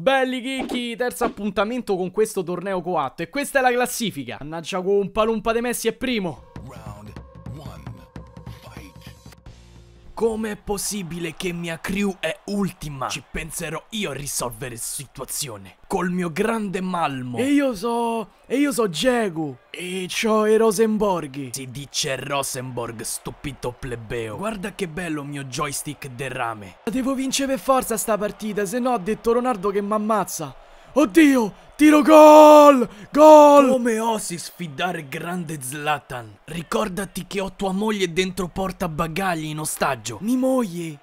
Belli chicchi, terzo appuntamento con questo torneo coatto e questa è la classifica. Mannaggia con Palumpa De Messi è primo. Round Com'è possibile che mia crew è ultima? Ci penserò io a risolvere la situazione. Col mio grande malmo. E io so... E io so Jegu. E c'ho i Rosenborghi. Si dice Rosenborg, stupito plebeo. Guarda che bello mio joystick del rame. Devo vincere per forza sta partita, se no ha detto Ronaldo che mi ammazza. Oddio! Tiro gol! Gol! Come osi sfidare grande Zlatan? Ricordati che ho tua moglie dentro porta bagagli in ostaggio. Mi moglie!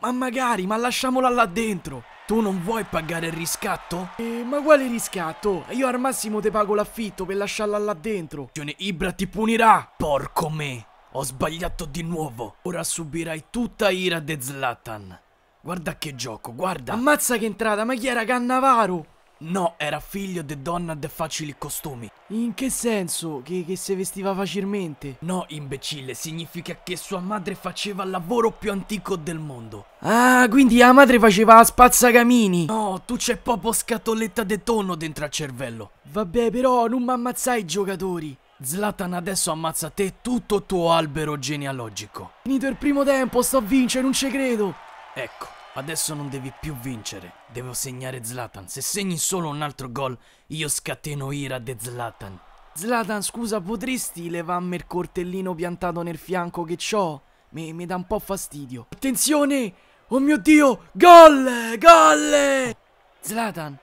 Ma magari, ma lasciamola là dentro! Tu non vuoi pagare il riscatto? Eh, ma quale riscatto? Io al massimo te pago l'affitto per lasciarla là dentro. Gione Ibra ti punirà! Porco me! Ho sbagliato di nuovo. Ora subirai tutta ira de Zlatan. Guarda che gioco, guarda. Ammazza che entrata, ma chi era Cannavaro? No, era figlio di donna de facili costumi. In che senso? Che, che si vestiva facilmente? No, imbecille, significa che sua madre faceva il lavoro più antico del mondo. Ah, quindi la madre faceva la spazzacamini. No, tu c'è proprio scatoletta de tonno dentro al cervello. Vabbè, però non mi ammazzai i giocatori. Zlatan adesso ammazza te tutto tuo albero genealogico. Finito il primo tempo, sto a vincere, non ci credo. Ecco, Adesso non devi più vincere, devo segnare Zlatan. Se segni solo un altro gol, io scateno ira de Zlatan. Zlatan, scusa, potresti levarmi il cortellino piantato nel fianco che ho? Mi, mi dà un po' fastidio. Attenzione! Oh mio Dio! Gol! Gol! Zlatan,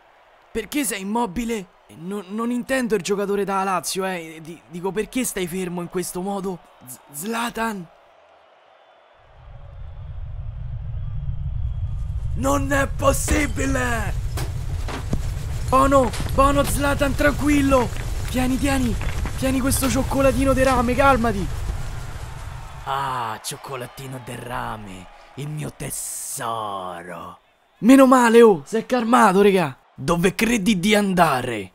perché sei immobile? Non, non intendo il giocatore da Lazio, eh. Dico, perché stai fermo in questo modo? Z Zlatan! Non è possibile! Bono, Bono Zlatan, tranquillo! Tieni, tieni, tieni questo cioccolatino di rame, calmati! Ah, cioccolatino di rame, il mio tesoro! Meno male, oh, si è calmato, regà! Dove credi di andare?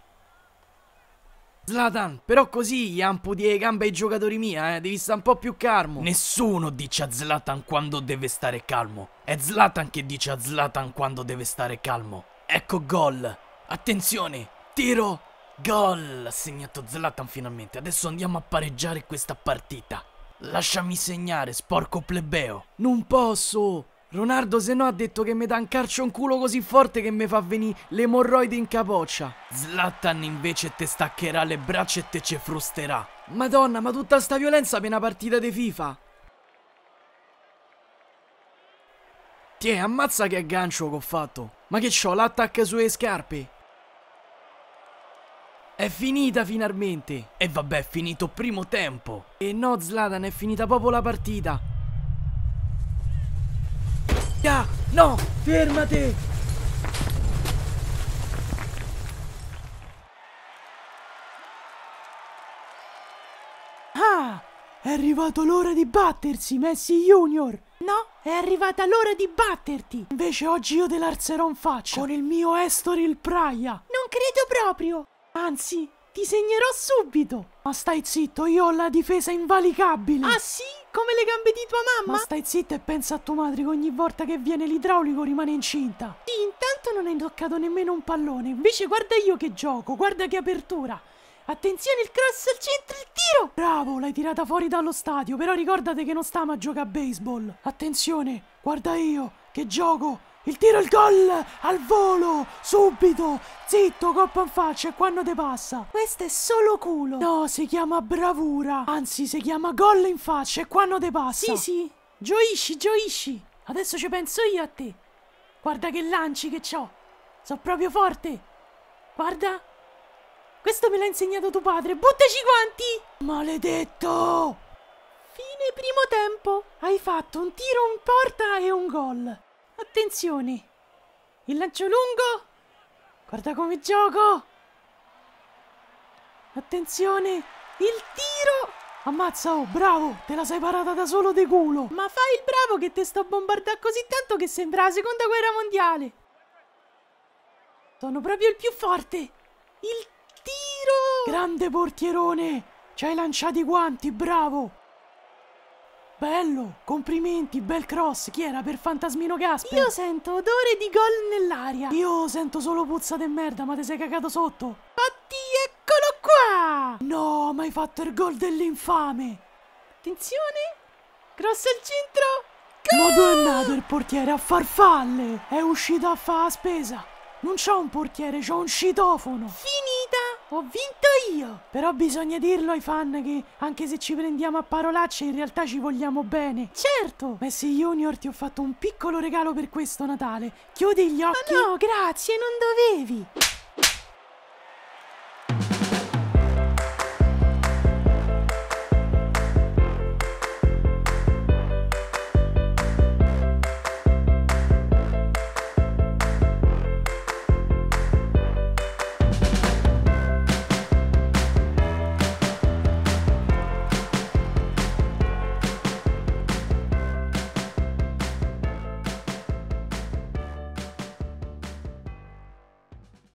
Zlatan, però così gli ampudi le gambe ai giocatori mia, eh. Devi stare un po' più calmo. Nessuno dice a Zlatan quando deve stare calmo. È Zlatan che dice a Zlatan quando deve stare calmo. Ecco gol. Attenzione, tiro, gol. Ha segnato Zlatan finalmente. Adesso andiamo a pareggiare questa partita. Lasciami segnare, sporco plebeo. Non posso. Ronaldo se no ha detto che mi dà un calcio un culo così forte che mi fa venire l'emorroide in capoccia. Zlatan invece te staccherà le braccia e te ce frusterà. Madonna, ma tutta sta violenza per una partita di FIFA. Tiè, ammazza che aggancio che ho fatto. Ma che c'ho, l'attacca sulle scarpe? È finita finalmente! E vabbè, è finito primo tempo! E no, Zlatan, è finita proprio la partita! Via! No! Fermati! Ah! È arrivato l'ora di battersi, Messi Junior! No, è arrivata l'ora di batterti! Invece oggi io te l'arzerò in faccia con il mio Estoril Praia! Non credo proprio! Anzi, ti segnerò subito! Ma stai zitto, io ho la difesa invalicabile! Ah sì? Come le gambe di tua mamma? Ma stai zitto e pensa a tua madre che ogni volta che viene l'idraulico rimane incinta! Sì, intanto non hai toccato nemmeno un pallone, invece guarda io che gioco, guarda che apertura! Attenzione il cross al centro, il tiro! Bravo, l'hai tirata fuori dallo stadio, però ricordate che non stiamo a giocare a baseball! Attenzione, guarda io, che gioco! Il tiro, il gol, al volo, subito, zitto, coppa in faccia e quando te passa. Questo è solo culo. No, si chiama bravura, anzi si chiama gol in faccia e quando te passa. Sì, sì, gioisci, gioisci. Adesso ci penso io a te. Guarda che lanci che ho. So proprio forte. Guarda. Questo me l'ha insegnato tuo padre. Buttaci quanti! Maledetto! Fine primo tempo. Hai fatto un tiro in porta e un gol. Attenzione! Il lancio lungo! Guarda come gioco! Attenzione! Il tiro! Ammazza, oh, bravo! Te la sei parata da solo de culo! Ma fai il bravo che te sto bombardando così tanto che sembra la seconda guerra mondiale! Sono proprio il più forte! Il tiro! Grande portierone! Ci hai lanciati i guanti, bravo! Bello! Complimenti, bel cross! Chi era per Fantasmino Gasper? Io sento odore di gol nell'aria! Io sento solo puzza di merda, ma ti sei cagato sotto! Patti, eccolo qua! No, ma hai fatto il gol dell'infame! Attenzione! Cross al centro! Goal! Ma dove è andato il portiere a farfalle? È uscito a fare la spesa! Non c'ho un portiere, c'ho un citofono! Finita! Ho vinto io! Però bisogna dirlo ai fan che, anche se ci prendiamo a parolacce, in realtà ci vogliamo bene. Certo! Messi Junior, ti ho fatto un piccolo regalo per questo Natale. Chiudi gli occhi. Ma no, grazie, non dovevi.